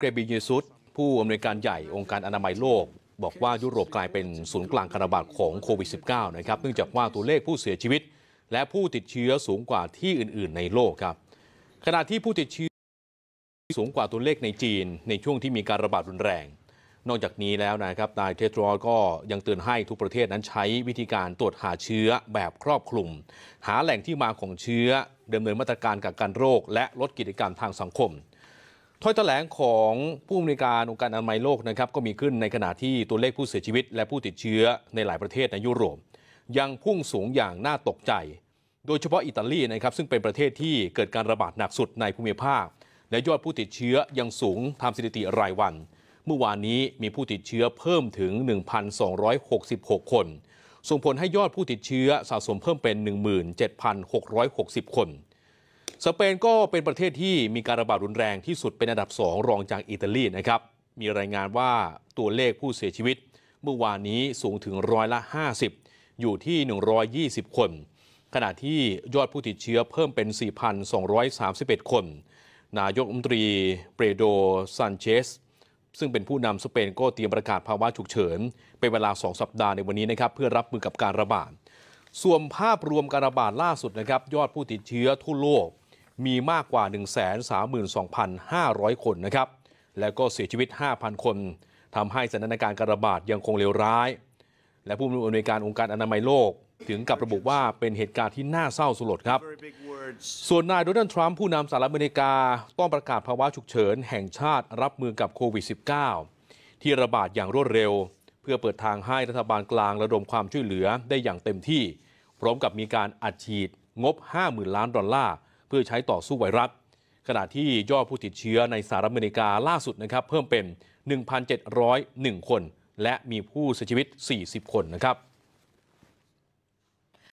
เกรบิเยซุสผู้อำนวยการใหญ่องค์การอนามัยโลก บอกว่ายุโรปกลายเป็นศูนย์กลางการระบาดของโควิด -19 นะครับเนื่องจากว่าตัวเลขผู้เสียชีวิต และผู้ติดเชื้อสูงกว่าที่อื่นๆในโลกครับขณะที่ผู้ติดเชื้อสูงกว่าตัวเลขในจีน ในช่วงที่มีการระบาดรุนแรง นอกจากนี้แล้วนะครับนายเทตรอก็ยังเตือนให้ทุกประเทศนั้นใช้วิธีการตรวจหาเชื้อแบบครอบคลุม หาแหล่งที่มาของเชื้อดำเนินมาตรการกักกันโรคและลดกิจกรรมทางสังคมถ้อยแถลงของผู้อำนวยการองค์การอนามัยโลกนะครับก็มีขึ้นในขณะที่ตัวเลขผู้เสียชีวิตและผู้ติดเชื้อในหลายประเทศในยุโรป ยังพุ่งสูงอย่างน่าตกใจ โดยเฉพาะอิตาลีนะครับซึ่งเป็นประเทศที่เกิดการระบาดหนักสุดในภูมิภาค และยอดผู้ติดเชื้อยังสูงทำสถิติรายวัน เมื่อวานนี้มีผู้ติดเชื้อเพิ่มถึง 1,266 คน ส่งผลให้ยอดผู้ติดเชื้อสะสมเพิ่มเป็น 17,660 คนสเปนก็เป็นประเทศที่มีการระบาดรุนแรงที่สุดเป็นอันดับ 2 รองจากอิตาลีนะครับ มีรายงานว่าตัวเลขผู้เสียชีวิต เมื่อวานนี้สูงถึงร้อยละ 50 อยู่ที่ 120 คน ขณะที่ยอดผู้ติดเชื้อเพิ่มเป็น 4,231 คน นายกรัฐมนตรีเปโดซันเชส ซึ่งเป็นผู้นำสเปนก็เตรียมประกาศภาวะฉุกเฉินเป็นเวลา 2 สัปดาห์ในวันนี้นะครับเพื่อรับมือกับการระบาดส่วนภาพรวมการระบาดล่าสุดนะครับยอดผู้ติดเชื้อทั่วโลกมีมากกว่า 132,500 คนนะครับ และก็เสียชีวิต 5,000 คน ทำให้สถานการณ์การระบาดยังคงเลวร้าย และผู้อำนวยการองค์การอนามัยโลก ถึงกับระบุว่าเป็นเหตุการณ์ที่น่าเศร้าสลดครับ ส่วนนายโดนัลด์ทรัมป์ผู้นำสหรัฐอเมริกาต้องประกาศภาวะฉุกเฉินแห่งชาติรับมือกับโควิด -19 ที่ระบาดอย่างรวดเร็ว เพื่อเปิดทางให้รัฐบาลกลางระดมความช่วยเหลือได้อย่างเต็มที่ พร้อมกับมีการอัดฉีดงบ50,000 ล้านดอลลาร์เพื่อใช้ต่อสู้ไวรัสขณะที่ยอดผู้ติดเชื้อในสหรัฐอเมริกาล่าสุดนะครับ เพิ่มเป็น 1,701 คน และมีผู้เสียชีวิต 40 คนนะครับ